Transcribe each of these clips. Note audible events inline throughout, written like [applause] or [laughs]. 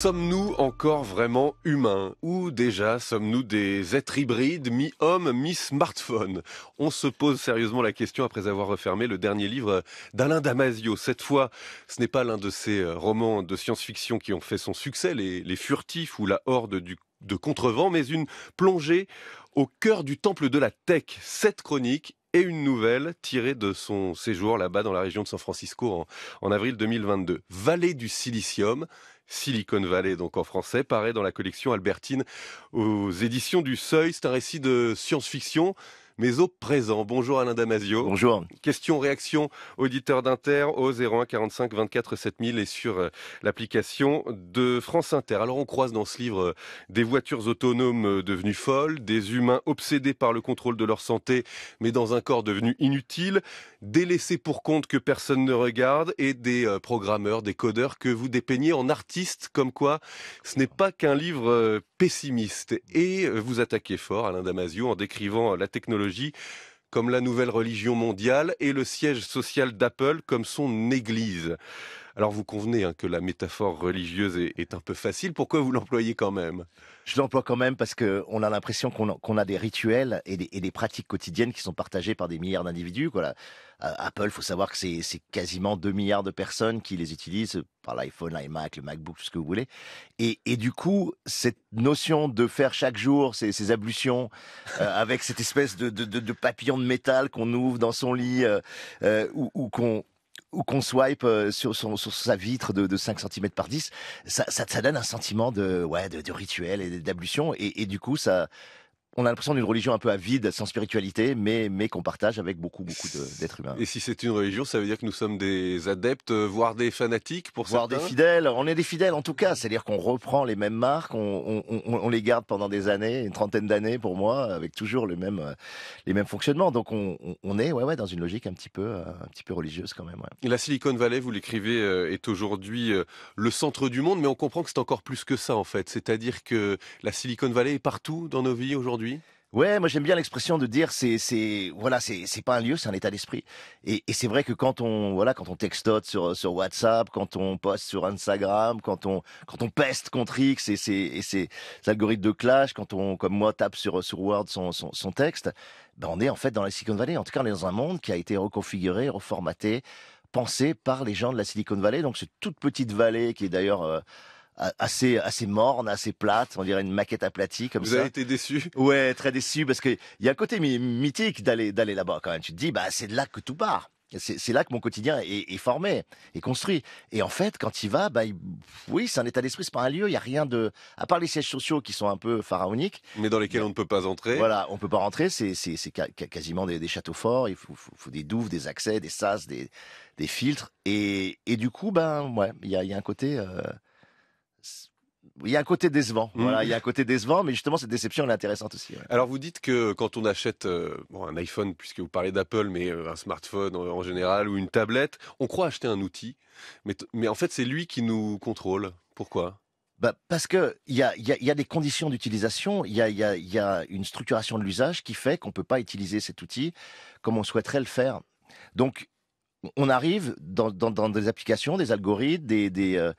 Sommes-nous encore vraiment humains ou déjà sommes-nous des êtres hybrides, mi-homme, mi-smartphone On se pose sérieusement la question après avoir refermé le dernier livre d'Alain Damasio. Cette fois, ce n'est pas l'un de ces euh, romans de science-fiction qui ont fait son succès, les, furtifs ou la horde de contrevent, mais une plongée au cœur du temple de la tech. Cette chronique et une nouvelle tirée de son séjour là-bas dans la région de San Francisco en, en avril 2022. Vallée du silicium, Silicon Valley, donc en français, paraît dans la collection Albertine aux éditions du Seuil. C'est un récit de science-fiction mais au présent. Bonjour Alain Damasio. Bonjour. Question, réaction, auditeur d'Inter au 01 45 24 7000 et sur euh, l'application de France Inter. Alors on croise dans ce livre euh, des voitures autonomes euh, devenues folles, des humains obsédés par le contrôle de leur santé, mais dans un corps devenu inutile, laissés pour compte que personne ne regarde, et des programmeurs, des codeurs que vous dépeignez en artistes, comme quoi ce n'est pas qu'un livre pessimiste et euh, vous attaquez fort, Alain Damasio, en décrivant euh, la technologie comme la nouvelle religion mondiale et le siège social d'Apple comme son église. Alors vous convenez hein, que la métaphore religieuse est, un peu facile. Pourquoi vous l'employez quand même Je l'emploie quand même parce qu'on a l'impression qu'on a, des rituels et des, pratiques quotidiennes qui sont partagées par des milliards d'individus. Apple, euh, Apple, faut savoir que c'est quasiment 2 milliards de personnes qui les utilisent par l'iPhone, l'iMac, le MacBook, ce que vous voulez. Et, du coup, cette notion de faire chaque jour ces, ablutions euh, [laughs] avec cette espèce de, papillon de métal qu'on ouvre dans son lit euh, ou qu'on ou qu'on swipe euh, sur, sa vitre de, 5 cm par 10, ça, ça, donne un sentiment de, ouais, de, rituel et d'ablution. Et, et, du coup, ça, on a l'impression d'une religion un peu avide, sans spiritualité, mais, mais qu'on partage avec beaucoup, beaucoup d'êtres humains. Et si c'est une religion, ça veut dire que nous sommes des adeptes, euh, voire des fanatiques pour voire Voire des fidèles. On est des fidèles en tout cas. C'est-à-dire qu'on reprend les mêmes marques, on, les garde pendant des années, une trentaine d'années pour moi, avec toujours le euh, les mêmes fonctionnements. Donc on, est ouais, dans une logique un petit peu, euh, un petit peu religieuse quand même. La Silicon Valley, vous l'écrivez, est aujourd'hui le centre du monde, mais on comprend que c'est encore plus que ça en fait. C'est-à-dire que la Silicon Valley est partout dans nos vies aujourd'hui. Ouais, moi j'aime bien l'expression de dire c'est c'est voilà c'est pas un lieu, c'est un état d'esprit. Et, c'est vrai que quand on voilà quand on textote sur sur WhatsApp, quand on poste sur Instagram, quand on quand on peste contre X et c'est et ses algorithmes de clash, quand on comme moi tape sur sur Word son texte, ben on est en fait dans la Silicon Valley. En tout cas, on est dans un monde qui a été reconfiguré, reformaté, pensé par les gens de la Silicon Valley. Donc c'est toute petite vallée qui est d'ailleurs euh, assez assez morne, assez plate, on dirait une maquette aplatie comme ça. Vous avez été déçu Ouais, très déçu parce que il y a un côté mythique d'aller d'aller là-bas quand même. Tu te dis bah c'est de là que tout part. C'est là que mon quotidien est, formé, est construit. Et en fait, quand il va, bah, oui, c'est un état d'esprit, c'est pas un lieu. Il y a rien de, à part les sièges sociaux qui sont un peu pharaoniques, mais dans lesquels on ne peut pas entrer. Voilà, on peut pas rentrer. C'est quasiment des, châteaux forts. Il faut, des douves, des accès, des sas, des, des filtres. Et, et du coup, ben ouais, il y a, un côté. Euh, il y a un côté décevant. Mm. Voilà, il y a un côté décevant, mais justement cette déception est intéressante aussi. Alors vous dites que quand on achète euh, un iPhone, puisque vous parlez d'Apple, mais euh, un smartphone euh, en, général ou une tablette, on croit acheter un outil, mais, en fait c'est lui qui nous contrôle. Pourquoi bah parce que il y a, des conditions d'utilisation, il y a, y a une structuration de l'usage qui fait qu'on peut pas utiliser cet outil comme on souhaiterait le faire. Donc on arrive dans, des applications, des algorithmes, des, des, euh,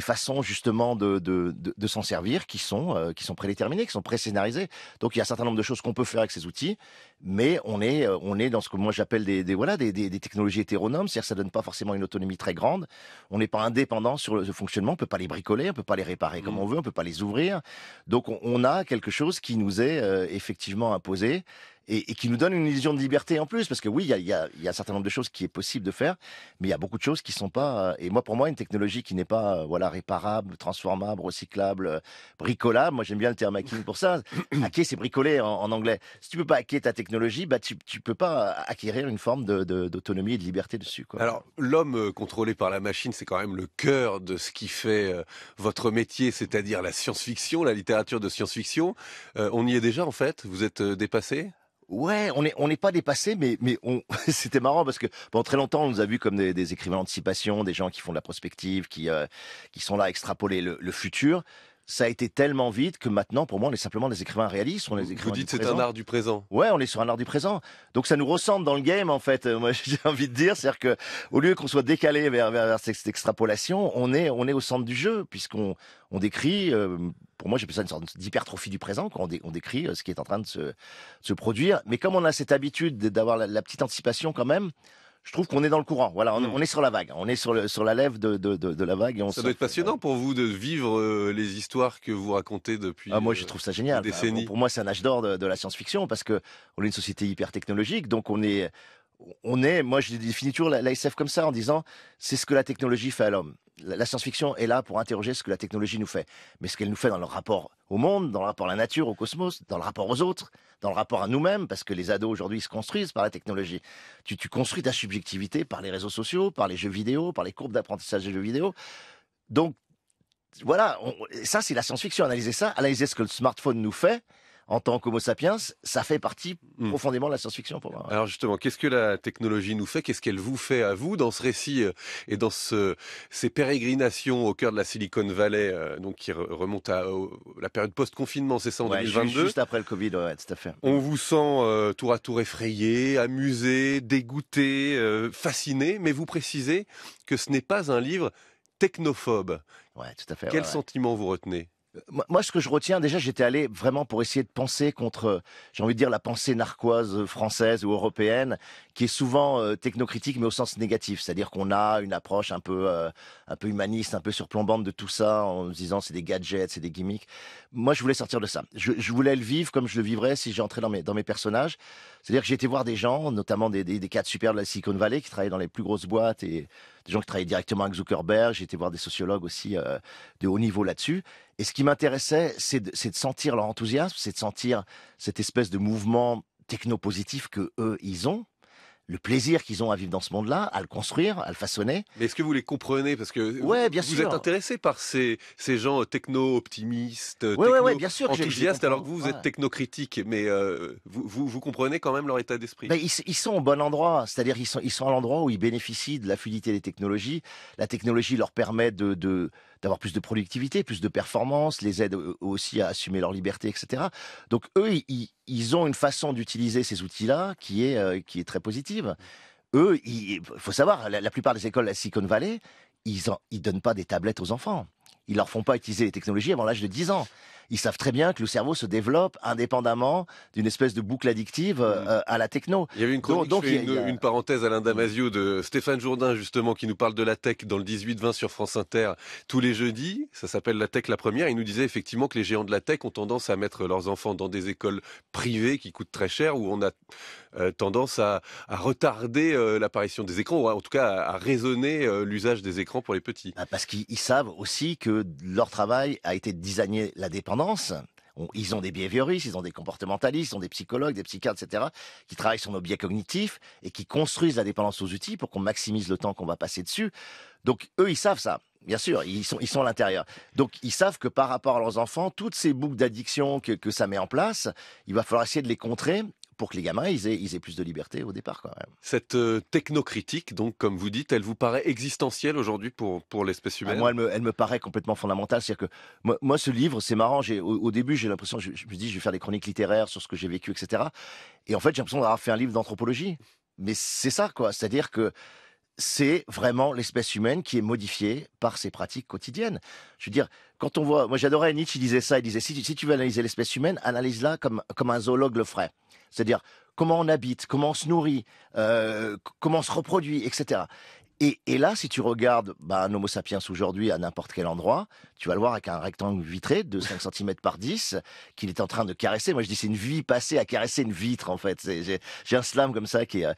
façons justement de, s'en servir qui sont, euh, qui sont prédéterminées, qui sont pré-scénarisées. Donc il y a un certain nombre de choses qu'on peut faire avec ces outils, mais on est, euh, on est dans ce que moi j'appelle des, des, voilà, des, technologies hétéronomes, c'est-à-dire que ça donne pas forcément une autonomie très grande. On n'est pas indépendant sur le, fonctionnement, on peut pas les bricoler, on peut pas les réparer comme mmh. on veut, on peut pas les ouvrir. Donc on, a quelque chose qui nous est effectivement imposé et, qui nous donne une illusion de liberté en plus. Parce que oui, il y a, un certain nombre de choses qui est possible de faire, mais il y a beaucoup de choses qui sont pas. Euh, et moi, pour moi, une technologie qui n'est pas euh, voilà réparable, transformable, recyclable, euh, bricolable. Moi, j'aime bien le terme hacking pour ça. [coughs] hacker, c'est bricoler en, anglais. Si tu peux pas hacker ta technologie, bah tu, tu peux pas acquérir une forme d'autonomie de, et de liberté dessus. Quoi. Alors, l'homme contrôlé par la machine, c'est quand même le cœur de ce qui fait votre métier, c'est-à-dire la science-fiction, la littérature de science-fiction. on y est déjà en fait. Vous êtes dépassé Ouais, on n'est on est pas dépassé, mais, mais on... [laughs] c'était marrant parce que pendant très longtemps, on nous a vu comme des, des écrivains d'anticipation, des gens qui font de la prospective, qui, euh, qui sont là à extrapoler le futur ça a été tellement vite que maintenant, pour moi, on est simplement des écrivains réalistes. On est des écrivains Vous dites c'est un art du présent. Ouais, on est sur un art du présent. Donc ça nous ressemble dans le game, en fait. Euh, moi, [laughs] j'ai envie de dire, c'est-à-dire que au lieu qu'on soit décalé vers, cette extrapolation, on est on est au centre du jeu puisqu'on on décrit. Euh, pour moi, j'ai ça une sorte d'hypertrophie du présent quand on, décrit euh, ce qui est en train de se, se produire. Mais comme on a cette habitude d'avoir la petite anticipation quand même, je trouve qu'on est dans le courant. Voilà, on, hmm. est sur la vague, on est sur, la lève de, la vague. on ça doit être passionnant pour vous de vivre euh, les histoires que vous racontez depuis. Ah, moi, je trouve ça euh, génial. Bah, pour moi, c'est un âge d'or de, la science-fiction parce que on est une société hyper technologique, donc on est on est, moi je définis toujours l'ASF comme ça en disant c'est ce que la technologie fait à l'homme la science-fiction est là pour interroger ce que la technologie nous fait, mais ce qu'elle nous fait dans le rapport au monde, dans le rapport à la nature, au cosmos, dans le rapport aux autres, dans le rapport à nous-mêmes, parce que les ados aujourd'hui se construisent par la technologie. Tu, tu construis ta subjectivité par les réseaux sociaux, par les jeux vidéo, par les courbes d'apprentissage des jeux vidéo. Donc voilà, ça c'est la science-fiction, analyser ça, analyser ce que le smartphone nous fait, en tant qu'Homo sapiens, ça fait partie hmm. profondément de la science-fiction pour moi. Alors justement, qu'est-ce que la technologie nous fait Qu'est-ce qu'elle vous fait à vous dans ce récit euh, et dans ces pérégrinations au cœur de la Silicon Valley, euh, donc qui remonte à la période post-confinement, c'est ça en 2022 Juste après le Covid, tout à fait. On vous sent euh, tour à tour effrayé, amusé, dégoûté, fasciné, mais vous précisez que ce n'est pas un livre technophobe. Ouais, tout à fait. Quel sentiment vous retenez moi, ce que je retiens, déjà, j'étais allé vraiment pour essayer de penser contre, euh, j'ai envie de dire, la pensée narquoise euh, française ou européenne, qui est souvent euh, technocritique, mais au sens négatif. C'est-à-dire qu'on a une approche un peu, un peu humaniste, un peu surplombante de tout ça, en disant c'est des gadgets, c'est des gimmicks. Moi, je voulais sortir de ça. Je, voulais le vivre comme je le vivrais si j'entrais dans mes, dans mes personnages. C'est-à-dire que j'ai été voir des gens, notamment des, des, des cadres super de la Silicon Valley qui travaillaient dans les plus grosses boîtes et des gens qui travaillaient directement avec Zuckerberg. J'ai été voir des sociologues aussi euh, de haut niveau là-dessus. Et ce qui m'intéressait, c'est de, de sentir leur enthousiasme, c'est de sentir cette espèce de mouvement techno-positif que eux, ils ont le plaisir qu'ils ont à vivre dans ce monde-là, à le construire, à le façonner. Mais est-ce que vous les comprenez Parce que ouais, bien vous êtes intéressé par ces, gens euh, techno-optimistes, euh, techno bien sûr enthousiastes, alors que vous, êtes technocritique. Mais euh, vous, vous, comprenez quand même leur état d'esprit ben, ils, sont au bon endroit, c'est-à-dire ils sont, ils sont à l'endroit où ils bénéficient de la fluidité des technologies. La technologie leur permet de, de, d'avoir plus de productivité, plus de performance, les aide aussi à assumer leur liberté, etc. Donc eux, ils, ont une façon d'utiliser ces outils-là qui est, euh, qui est très positive. Eux, il faut savoir, la, plupart des écoles à Silicon Valley, ils ne donnent pas des tablettes aux enfants. Ils leur font pas utiliser les technologies avant l'âge de 10 ans ils savent très bien que le cerveau se développe indépendamment d'une espèce de boucle addictive mm. euh, euh, à la techno. Il y avait une donc, une, parenthèse Alain Damasio de Stéphane Jourdain justement qui nous parle de la tech dans le 18-20 sur France Inter tous les jeudis. Ça s'appelle la tech la première. Il nous disait effectivement que les géants de la tech ont tendance à mettre leurs enfants dans des écoles privées qui coûtent très cher où on a euh, tendance à, retarder l'apparition des écrans ou en tout cas à, à raisonner l'usage des écrans pour les petits. Ah, parce qu'ils savent aussi que leur travail a été de designer la dépendance ils ont des behavioristes, ils ont des comportementalistes, ils ont des psychologues, des psychiatres, etc., qui travaillent sur nos biais cognitifs et qui construisent la dépendance aux outils pour qu'on maximise le temps qu'on va passer dessus. Donc, eux, ils savent ça. Bien sûr, ils sont, ils sont à l'intérieur. Donc, ils savent que par rapport à leurs enfants, toutes ces boucles d'addiction que, que, ça met en place, il va falloir essayer de les contrer pour que les gamins ils aient, aient plus de liberté au départ quand même. Cette euh, technocritique, donc comme vous dites, elle vous paraît existentielle aujourd'hui pour, pour l'espèce ah, humaine Moi, elle me, paraît complètement fondamentale. C'est-à-dire que moi, ce livre, c'est marrant. au, début, j'ai l'impression, je, je me dis, je vais faire des chroniques littéraires sur ce que j'ai vécu, etc. Et en fait, j'ai l'impression d'avoir fait un livre d'anthropologie. Mais c'est ça, quoi. C'est-à-dire que c'est vraiment l'espèce humaine qui est modifiée par ses pratiques quotidiennes. Je veux dire, quand on voit, moi j'adorais Nietzsche, il disait ça, il disait si tu, si veux analyser l'espèce humaine, analyse-la comme, comme un zoologue le ferait. C'est-à-dire comment on habite, comment on se nourrit, euh, comment on se reproduit, etc. Et, là, si tu regardes bah, un Homo sapiens aujourd'hui à n'importe quel endroit, tu vas le voir avec un rectangle vitré de 5 [laughs] cm par 10 qu'il est en train de caresser. Moi, je dis c'est une vie passée à caresser une vitre, en fait. J'ai un slam comme ça qui est... Euh,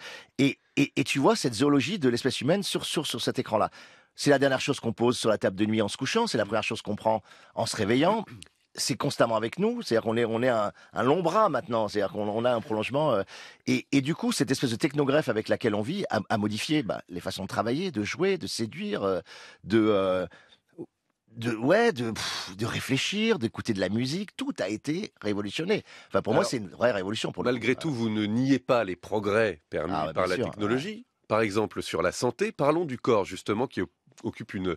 et, tu vois cette zoologie de l'espèce humaine sur, sur, sur cet écran-là. C'est la dernière chose qu'on pose sur la table de nuit en se couchant, c'est la première chose qu'on prend en se réveillant c'est constamment avec nous, c'est-à-dire qu'on est, on est un, long bras maintenant, c'est-à-dire qu'on a un prolongement. Euh, et, du coup, cette espèce de technogreffe avec laquelle on vit a, modifié bah, les façons de travailler, de jouer, de séduire, euh, de... Euh, de ouais de, de réfléchir, d'écouter de la musique, tout a été révolutionné. Enfin pour moi c'est une vraie révolution pour Malgré tout, vous ne niez pas les progrès permis ah par la technologie. Par exemple, sur la santé, parlons du corps, justement, qui est au occupe une,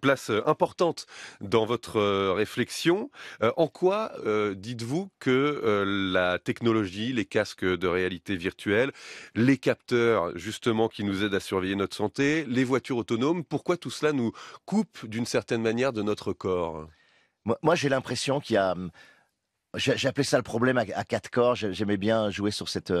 place euh, importante dans votre euh, réflexion. Euh, en quoi dites-vous que la technologie, les casques de réalité virtuelle, les capteurs justement qui nous aident à surveiller notre santé, les voitures autonomes, pourquoi tout cela nous coupe d'une certaine manière de notre corps Moi, j'ai l'impression qu'il y a... Hum, j'ai ça le problème à, quatre corps. J'aimais bien jouer sur cette,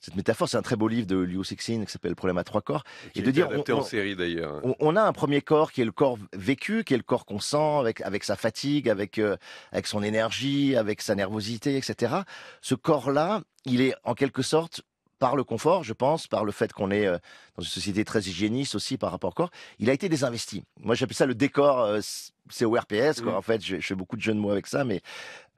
cette métaphore. C'est un très beau livre de Liu Cixin qui s'appelle Le Problème à trois corps. et de dire, on, en série d'ailleurs. On, a un premier corps qui est le corps vécu, qui est le corps qu'on sent avec avec sa fatigue, avec euh, avec son énergie, avec sa nervosité, etc. Ce corps-là, il est en quelque sorte par le confort, je pense, par le fait qu'on est euh, dans une société très hygiéniste aussi par rapport au corps, il a été désinvesti. Moi, j'appelle ça le décor euh, c'est ORPS, quoi. Mmh. En fait, je, fais beaucoup de jeux de mots avec ça, mais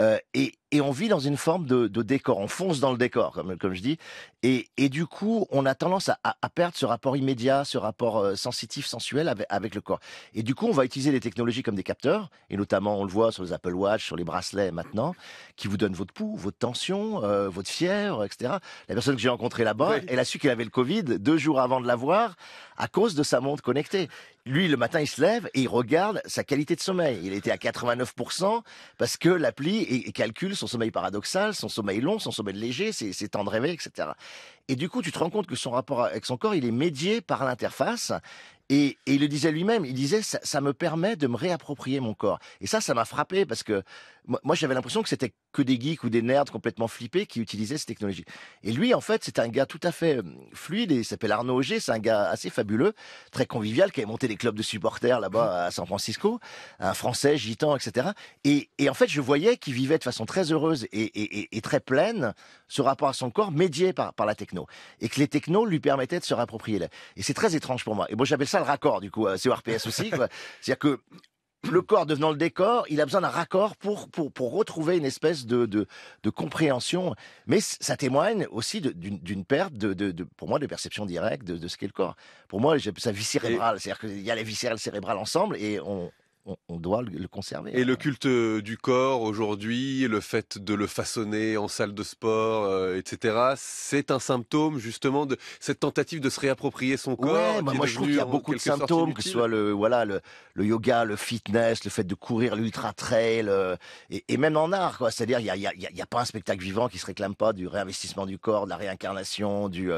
euh, et, on vit dans une forme de, décor. On fonce dans le décor, comme, je dis. Et, du coup, on a tendance à, perdre ce rapport immédiat, ce rapport euh, sensitif, sensuel avec, le corps. Et du coup, on va utiliser des technologies comme des capteurs, et notamment, on le voit sur les Apple Watch, sur les bracelets maintenant, qui vous donnent votre pouls, votre tension, euh, votre fièvre, etc. La personne que j'ai rencontrée là-bas, elle a su qu'elle avait le Covid deux jours avant de l'avoir à cause de sa montre connectée. Lui, le matin, il se lève et il regarde sa qualité de sommeil. Il était à 89% parce que l'appli calcule son sommeil paradoxal, son sommeil long, son sommeil léger, ses, temps de rêver, etc. Et du coup, tu te rends compte que son rapport avec son corps, il est médié par l'interface. Et, il le disait lui-même, il disait ça, ça, me permet de me réapproprier mon corps. Et ça, ça m'a frappé parce que moi, j'avais l'impression que c'était que des geeks ou des nerds complètement flippés qui utilisaient cette technologie. Et lui, en fait, c'est un gars tout à fait euh, fluide. Et il s'appelle Arnaud Auger. C'est un gars assez fabuleux, très convivial, qui avait monté des clubs de supporters là-bas mmh. à San Francisco. Un Français, gitan, etc. Et, en fait, je voyais qu'il vivait de façon très heureuse et, très pleine ce rapport à son corps médié par, par la techno. Et que les technos lui permettaient de se rapproprier. Et c'est très étrange pour moi. Et bon, j'appelle ça le raccord, du coup, euh, c'est RPS aussi. [laughs] C'est-à-dire que le corps devenant le décor, il a besoin d'un raccord pour, pour, retrouver une espèce de, de, compréhension. Mais ça témoigne aussi d'une perte, de, de, pour moi, de perception directe de, ce qu'est le corps. Pour moi, j'appelle ça cérébrale. C'est-à-dire qu'il y a les viscérales cérébrales ensemble et on, on, doit le, conserver. Et le hein. culte euh, du corps aujourd'hui, le fait de le façonner en salle de sport, euh, etc., c'est un symptôme justement de cette tentative de se réapproprier son corps. moi je trouve qu'il y a beaucoup de symptômes, que ce soit le, voilà, le, yoga, le fitness, le fait de courir l'ultra-trail, euh, et, même en art. C'est-à-dire, il n'y a, y pas un spectacle vivant qui se réclame pas du réinvestissement du corps, de la réincarnation, du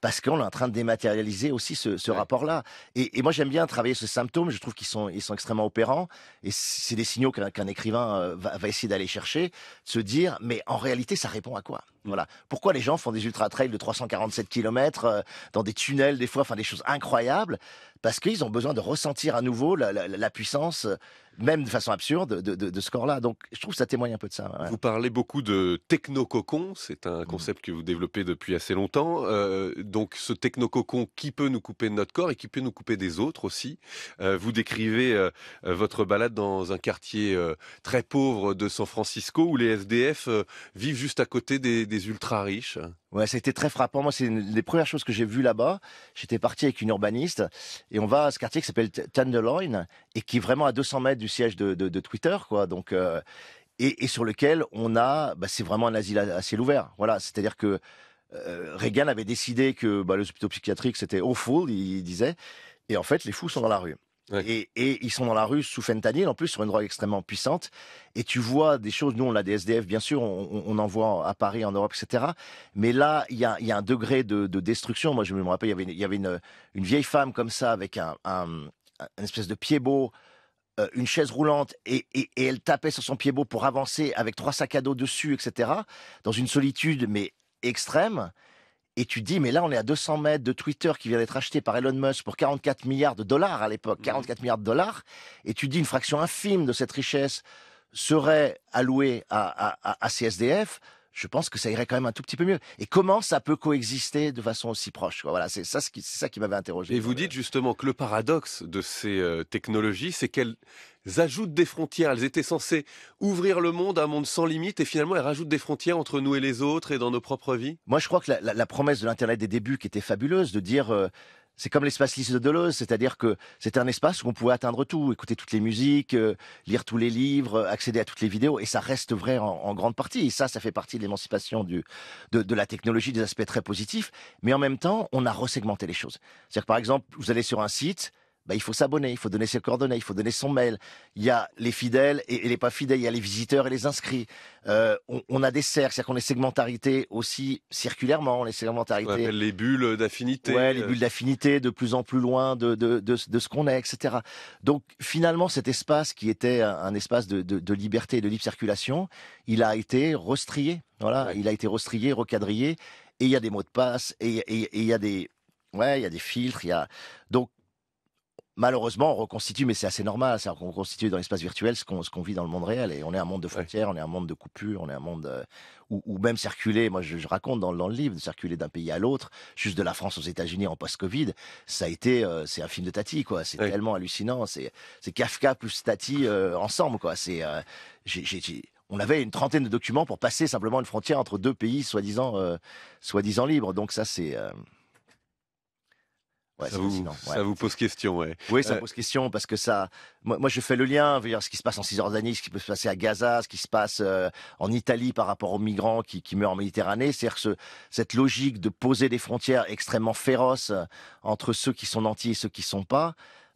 parce qu'on est en train de dématérialiser aussi ce, rapport-là. Et, moi, j'aime bien travailler ce symptôme. Je trouve qu'ils sont, ils sont extrêmement opérants. Et c'est des signaux qu'un écrivain euh, va, essayer d'aller chercher, de se dire, mais en réalité, ça répond à quoi mm. Voilà. Pourquoi les gens font des ultra trails de 347 km euh, dans des tunnels, des fois, enfin des choses incroyables Parce qu'ils ont besoin de ressentir à nouveau la puissance euh, même de façon absurde, de, ce corps-là. Donc, je trouve que ça témoigne un peu de ça. Vous parlez beaucoup de technococon, c'est un mhm. concept que vous développez depuis assez longtemps. Euh, donc, ce technococon qui peut nous couper de notre corps et qui peut nous couper des autres aussi. Euh, vous décrivez euh, votre balade dans un quartier très pauvre de San Francisco où les SDF vivent juste à côté des ultra-riches. Ouais, c'était très frappant. Moi, c'est une premières choses que j'ai vues là-bas. J'étais parti avec une urbaniste et on va à ce quartier qui s'appelle Tenderloin et qui est vraiment à 200 mètres du siège de, Twitter, quoi. Donc, euh, et, sur lequel on a, bah, c'est vraiment un asile à, ciel ouvert. Voilà, c'est-à-dire que euh, Reagan avait décidé que bah, psychiatrique hôpitaux c'était au il, il disait, et en fait, les fous sont dans la rue. Et, ils sont dans la rue sous fentanyl, en plus sur une drogue extrêmement puissante. Et tu vois des choses, nous on a des SDF bien sûr, on, en voit à Paris, en Europe, etc. Mais là, il y a, un degré de, destruction. Moi je me rappelle, il y avait, une, vieille femme comme ça avec un, espèce de pied beau, une chaise roulante, et, et, elle tapait sur son pied beau pour avancer avec trois sacs à dos dessus, etc. Dans une solitude mais extrême et tu dis, mais là, on est à 200 mètres de Twitter qui vient d'être acheté par Elon Musk pour 44 milliards de dollars à l'époque, 44 mhm. milliards de dollars, et tu dis une fraction infime de cette richesse serait allouée à, à CSDF je pense que ça irait quand même un tout petit peu mieux. Et comment ça peut coexister de façon aussi proche Voilà, c'est ça qui, ça m'avait interrogé. Et vous dites justement que le paradoxe de ces euh, technologies, c'est qu'elles ajoutent des frontières. Elles étaient censées ouvrir le monde à un monde sans limite et finalement elles rajoutent des frontières entre nous et les autres et dans nos propres vies. Moi, je crois que la, promesse de l'internet des débuts, qui était fabuleuse, de dire euh, c'est comme l'espace liste de Deleuze, c'est-à-dire que c'est un espace où on pouvait atteindre tout, écouter toutes les musiques, euh, lire tous les livres, euh, accéder à toutes les vidéos, et ça reste vrai en, grande partie. Et ça, ça fait partie de l'émancipation de, de la technologie, des aspects très positifs. Mais en même temps, on a resegmenté les choses. C'est-à-dire, par exemple, vous allez sur un site, bah, il faut s'abonner, il faut donner ses coordonnées, il faut donner son mail. Il y a les fidèles et, les pas fidèles, il y a les visiteurs et les inscrits. Euh, on, a des cercles, c'est-à-dire qu'on est segmentarité aussi circulairement, on est segmentarité. On appelle les bulles d'affinité. Ouais, les bulles d'affinité, de plus en plus loin de, de, de, ce qu'on est, etc. Donc finalement, cet espace qui était un, espace de, de liberté et de libre circulation, il a été restrié. Voilà, il a été restrié, recadrillé, et il y a des mots de passe, et il y a des, ouais, il y a des filtres, il y a donc malheureusement, on reconstitue, mais c'est assez normal, cest qu'on reconstitue dans l'espace virtuel ce qu'on vit dans le monde réel. Et on est un monde de frontières, on est un monde de coupures, on est un monde euh, où, même circuler, moi je, raconte dans, dans, le livre, de circuler d'un pays à l'autre, juste de la France aux États-Unis en post-Covid, ça a été, euh, c'est un film de Tati, quoi. C'est tellement hallucinant, c'est Kafka plus Tati euh, ensemble, quoi. C'est, on avait une trentaine de documents pour passer simplement une frontière entre deux pays soi-disant, soi-disant libres. Donc ça, c'est ça, vous, pose question, ouais. Oui, ça euh, pose question parce que ça. Moi, je fais le lien, dire ce qui se passe en Cisjordanie, ce qui peut se passer à Gaza, ce qui se passe euh, en Italie par rapport aux migrants qui, meurent en Méditerranée. C'est-à-dire ce, cette logique de poser des frontières extrêmement féroces euh, entre ceux qui sont nantis et ceux qui ne sont pas.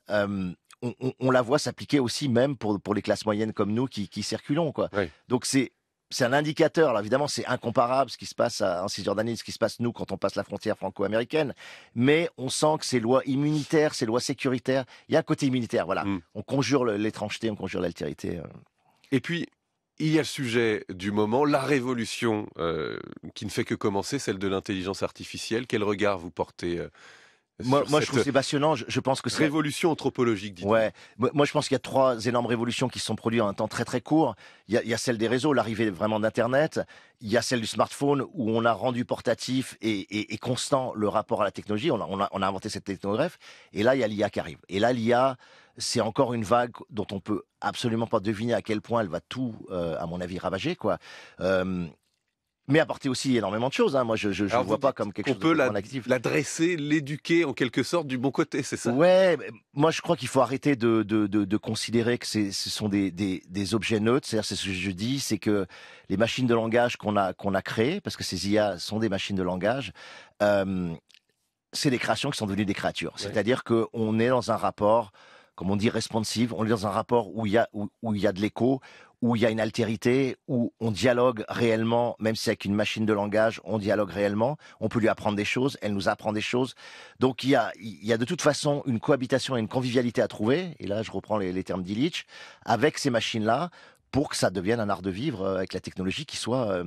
on, la voit s'appliquer aussi même pour, pour les classes moyennes comme nous qui, circulons quoi. Donc c'est c'est un indicateur. évidemment, c'est incomparable ce qui se passe en Cisjordanie, ce qui se passe nous quand on passe la frontière franco-américaine. Mais on sent que ces lois immunitaires, ces lois sécuritaires, il y a un côté immunitaire. Voilà, hmm. on conjure l'étrangeté, on conjure l'altérité. Euh. Et puis, il y a le sujet du moment, la révolution euh, qui ne fait que commencer, celle de l'intelligence artificielle. Quel regard vous portez euh, moi, moi je trouve c'est passionnant. Je, pense que c'est révolution anthropologique. Ouais. Moi, je pense qu'il y a trois énormes révolutions qui se sont produites en un temps très très court. Il y a, celle des réseaux, l'arrivée vraiment d'Internet. Il y a celle du smartphone où on a rendu portatif et, constant le rapport à la technologie. On a, inventé cette technographe. Et là, il y a l'IA qui arrive. Et là, l'IA, c'est encore une vague dont on peut absolument pas deviner à quel point elle va tout, euh, à mon avis, ravager. Quoi. Euh, mais apporter aussi énormément de choses. Hein. Moi, je ne vois pas comme quelque chose. On peut l'adresser, l'éduquer en quelque sorte du bon côté, c'est ça Ouais, moi je crois qu'il faut arrêter de, de, de, considérer que ce sont des, des, objets neutres. C'est-à-dire, c'est ce que je dis, c'est que les machines de langage qu'on a, qu'on a créées, parce que ces IA sont des machines de langage, euh, c'est des créations qui sont devenues des créatures. C'est-à-dire qu'on est dans un rapport comme on dit, responsive. On est dans un rapport où il y a, où, il y a de l'écho, où il y a une altérité, où on dialogue réellement, même si avec une machine de langage, on dialogue réellement. On peut lui apprendre des choses, elle nous apprend des choses. Donc il y a, il y de toute façon une cohabitation et une convivialité à trouver. Et là, je reprends les, les termes d'Illich avec ces machines-là pour que ça devienne un art de vivre euh, avec la technologie qui soit, euh,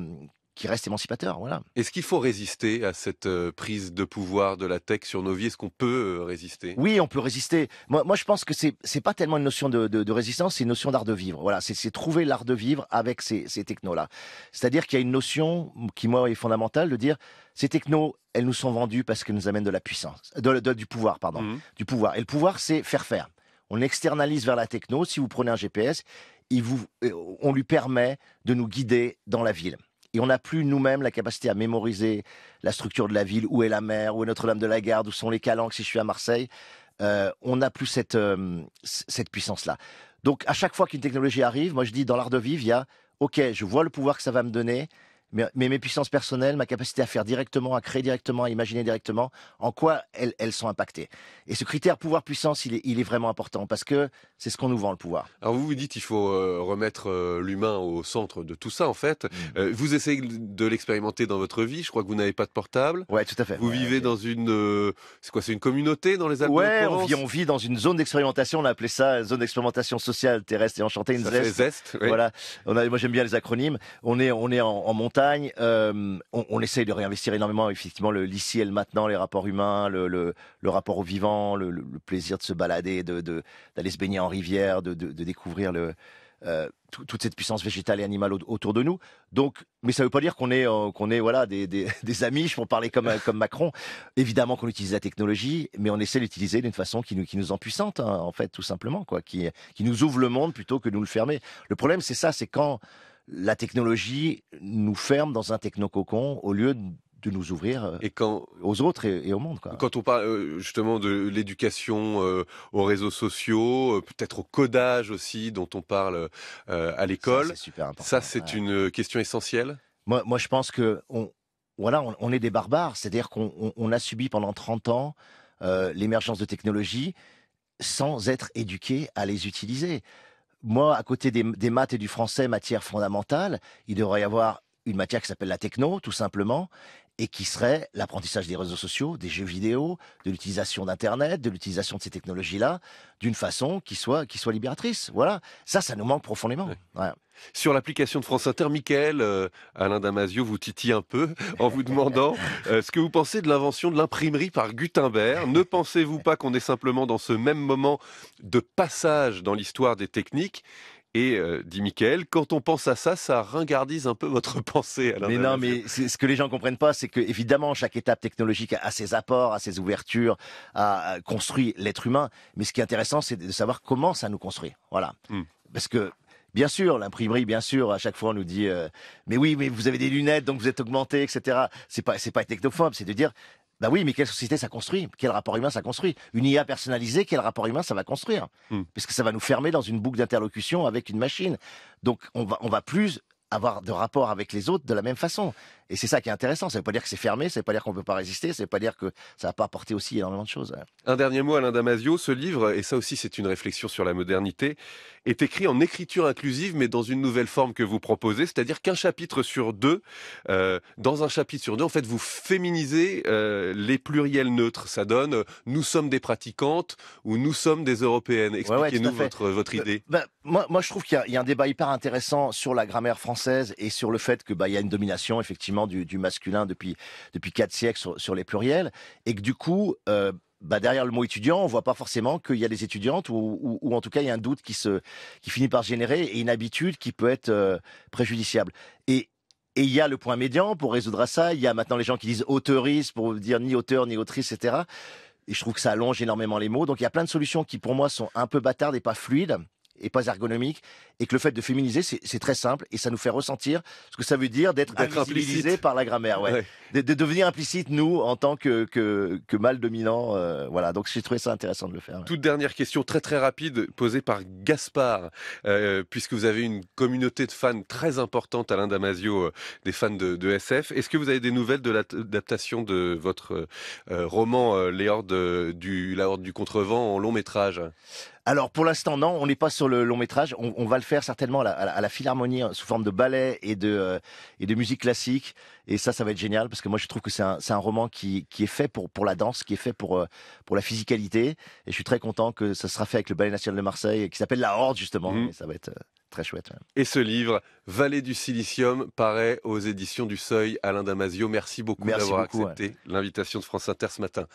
qui reste émancipateur. Voilà. Est-ce qu'il faut résister à cette euh, prise de pouvoir de la tech sur nos vies Est-ce qu'on peut euh, résister Oui, on peut résister. Moi, moi je pense que c'est n'est pas tellement une notion de, résistance, c'est une notion d'art de vivre. Voilà, c'est trouver l'art de vivre avec ces, technos-là. C'est-à-dire qu'il y a une notion qui, moi, est fondamentale de dire ces technos, elles nous sont vendues parce qu'elles nous amènent de la puissance, du pouvoir, pardon, mmh. du pouvoir. Et le pouvoir, c'est faire faire. On externalise vers la techno. Si vous prenez un GPS, il vous, euh, on lui permet de nous guider dans la ville et on n'a plus nous-mêmes la capacité à mémoriser la structure de la ville, où est la mer, où est Notre-Dame de la Garde, où sont les calanques si je suis à Marseille. Euh, on n'a plus cette, euh, cette puissance-là. Donc à chaque fois qu'une technologie arrive, moi je dis dans l'art de vivre, il y a, ok, je vois le pouvoir que ça va me donner, mais, mes puissances personnelles, ma capacité à faire directement, à créer directement, à imaginer directement, en quoi elles, elles sont impactées. Et ce critère pouvoir-puissance, il est, il est, vraiment important parce que c'est ce qu'on nous vend, le pouvoir. Alors vous vous dites, il faut euh, remettre euh, l'humain au centre de tout ça, en fait. Mmh. Euh, vous essayez de l'expérimenter dans votre vie. Je crois que vous n'avez pas de portable. Ouais, tout à fait. Vous vivez dans une, c'est quoi, c'est une communauté dans les Alpes Ouais, on vit, dans une zone d'expérimentation. On a appelé ça zone d'expérimentation sociale terrestre et enchantée, une Voilà. On a, moi j'aime bien les acronymes. On est, on est en, en euh, on, on, essaye de réinvestir énormément, effectivement, le l'ici le maintenant, les rapports humains, le, le, rapport au vivant, le, plaisir de se balader, d'aller se baigner en rivière, de, découvrir le, euh, toute cette puissance végétale et animale autour de nous. Donc, mais ça ne veut pas dire qu'on est, euh, qu'on est voilà, [laughs] des, amis, je pourrais parler comme, comme Macron. Évidemment qu'on utilise la technologie, mais on essaie d'utiliser d'une façon qui nous, qui nous hein, en fait, tout simplement, quoi, qui, qui nous ouvre le monde plutôt que nous le fermer. Le problème, c'est ça, c'est quand la technologie nous ferme dans un technococon au lieu de nous ouvrir euh, et aux autres et, au monde. Quand on parle euh, justement de l'éducation euh, aux réseaux sociaux, peut-être au codage aussi dont on parle à l'école, ça c'est, une question essentielle moi, je pense que voilà, on, est des barbares, c'est-à-dire qu'on a subi pendant 30 ans l'émergence de technologies sans être éduqués à les utiliser moi, à côté des, maths et du français, matière fondamentale, il devrait y avoir une matière qui s'appelle la techno, tout simplement, et qui serait l'apprentissage des réseaux sociaux, des jeux vidéo, de l'utilisation d'Internet, de l'utilisation de ces technologies-là, d'une façon qui soit, qui soit libératrice. Voilà, ça, ça nous manque profondément. Sur l'application de France Inter, Michael, euh, Alain Damasio vous titille un peu [laughs] en vous demandant [laughs] euh, ce que vous pensez de l'invention de l'imprimerie par Gutenberg. Ne pensez-vous pas qu'on est simplement dans ce même moment de passage dans l'histoire des techniques et euh, dit Michael, quand on pense à ça, ça ringardise un peu votre [laughs] pensée. mais non, mais ce que les gens comprennent pas, c'est que évidemment chaque étape technologique a, ses apports, a ses ouvertures, a, construit l'être humain. Mais ce qui est intéressant, c'est de savoir comment ça nous construit. Voilà, hmm. parce que Bien sûr, l'imprimerie, bien sûr, à chaque fois on nous dit, euh, mais oui, mais vous avez des lunettes, donc vous êtes augmenté, etc. C'est pas, c'est pas technophobe, c'est de dire, ben oui, mais quelle société ça construit Quel rapport humain ça construit Une IA personnalisée, quel rapport humain ça va construire hmm. Parce Puisque ça va nous fermer dans une boucle d'interlocution avec une machine. Donc on va, on va plus avoir de rapport avec les autres de la même façon. Et c'est ça qui est intéressant. Ça ne veut pas dire que c'est fermé, ça ne veut pas dire qu'on ne peut pas résister, ça ne veut pas dire que ça va pas apporté aussi énormément de choses. Hein. Un dernier mot, Alain Damasio. Ce livre, et ça aussi c'est une réflexion sur la modernité, est écrit en écriture inclusive, mais dans une nouvelle forme que vous proposez, c'est-à-dire qu'un chapitre sur deux, euh, dans un chapitre sur deux, en fait, vous féminisez euh, les pluriels neutres. Ça donne euh, nous sommes des pratiquantes ou nous sommes des européennes. Expliquez-nous votre, idée. Ben, moi, moi, je trouve qu'il y, y, a un débat hyper intéressant sur la grammaire française et sur le fait que bah, il y a une domination, effectivement du, masculin depuis depuis quatre siècles sur, les pluriels, et que du coup euh, bah, derrière le mot étudiant, on voit pas forcément qu'il y a des étudiantes ou, en tout cas il y a un doute qui qui finit par générer et une habitude qui peut être euh, préjudiciable. Et et il y a le point médian pour résoudre ça. Il y a maintenant les gens qui disent auteurise pour dire ni auteur ni autrice, etc. Et je trouve que ça allonge énormément les mots. Donc il y a plein de solutions qui pour moi sont un peu bâtardes et pas fluides et pas ergonomique, et que le fait de féminiser, c'est très simple, et ça nous fait ressentir ce que ça veut dire d'être implicité par la grammaire, De, devenir implicite, nous, en tant que, que, que mâle dominant, euh, voilà, donc j'ai trouvé ça intéressant de le faire. Toute dernière question, très très rapide, posée par Gaspard, euh, puisque vous avez une communauté de fans très importante, Alain Damasio, euh, des fans de, SF, est-ce que vous avez des nouvelles de l'adaptation de votre roman Les Hordes du, La Horde du Contrevent en long métrage alors pour l'instant, non, on n'est pas sur le long métrage. On, va le faire certainement à la, Philharmonie hein, sous forme de ballet euh, et de, musique classique. Et ça, ça va être génial parce que moi, je trouve que c'est un, roman qui, est fait pour, la danse, qui est fait euh, pour, la physicalité. Et je suis très content que ça sera fait avec le Ballet National de Marseille qui s'appelle La Horde, justement. Mhm. ça va être euh, très chouette. Et ce livre, Vallée du Silicium, paraît aux éditions du Seuil. Alain Damasio, merci beaucoup d'avoir accepté l'invitation de France Inter ce matin.